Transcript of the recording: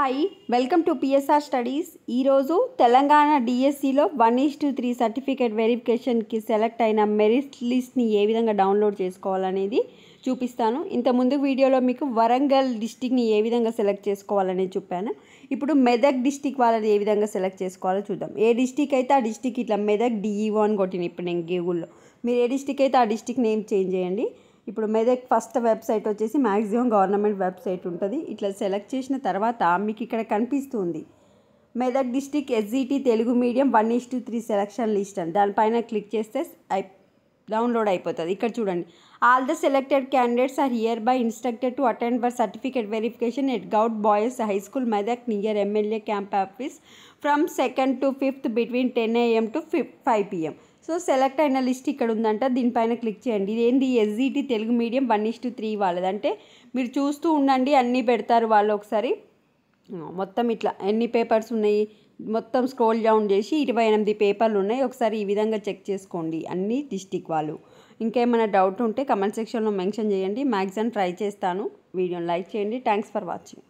hi welcome to PSR studies ఈరోజు తెలంగాణ డిఎస్సిలో one is to three certificate వెరిఫికేషన్కి select అయిన మెరిట్ లిస్ట్ని ఏ విధంగా డౌన్లోడ్ చేసుకోవాలనేది చూపిస్తాను ఇంత ముందు వీడియోలో మీకు వరంగల్ డిస్టిక్ని ఏ విధంగా సెలెక్ట్ చేసుకోవాలనేది చెప్పాను ఇప్పుడు మెదక్ డిస్టిక్ వాళ్ళని ఏ విధంగా సెలెక్ట్ చేసుకోవాలో చూద్దాం ఏ డిస్టిక్ అయితే ఆ డిస్టిక్ ఇట్లా మెదక్ డిఈఓ అని e కొట్టిన ఇప్పుడు నేను గూగుల్లో మీరు ఏ డిస్టిక్ అయితే ఆ డిస్టిక్ నేమ్ చేంజ్ చేయండి ఇప్పుడు మెదక్ ఫస్ట్ వెబ్సైట్ వచ్చేసి మ్యాక్సిమం గవర్నమెంట్ వెబ్సైట్ ఉంటుంది ఇట్లా సెలెక్ట్ చేసిన తర్వాత మీకు ఇక్కడ కనిపిస్తుంది Medak district SGT Telugu medium one is to three selection list అని దానిపైన క్లిక్ చేస్తే ఐ డౌన్లోడ్ అయిపోతుంది ఇక్కడ చూడండి all the selected candidates are hereby instructed to attend for certificate verification at govt boys high school Medak near MLA camp office from second to fifth between ten AM to fif five PM so select అయిన list ఇక్కడ ఉందంట దీనిపైన click చేయండి ఇదేంది SGT Telugu medium one is to three వాళ్ళదంటే మీరు చూస్తూ ఉండండి అన్నీ పెడతారు వాళ్ళు ఒకసారి మొత్తం ఇట్లా ఎన్ని పేపర్స్ ఉన్నాయి మొత్తం స్క్రోల్ డౌన్ చేసి ఇరవై ఎనిమిది పేపర్లు ఉన్నాయి ఒకసారి ఈ విధంగా చెక్ చేసుకోండి అన్ని డిస్టిక్ వాళ్ళు ఇంకేమైనా డౌట్ ఉంటే కమెంట్ సెక్షన్లో మెన్షన్ చేయండి మ్యాక్సిమం ట్రై చేస్తాను వీడియోని లైక్ చేయండి థ్యాంక్స్ ఫర్ వాచింగ్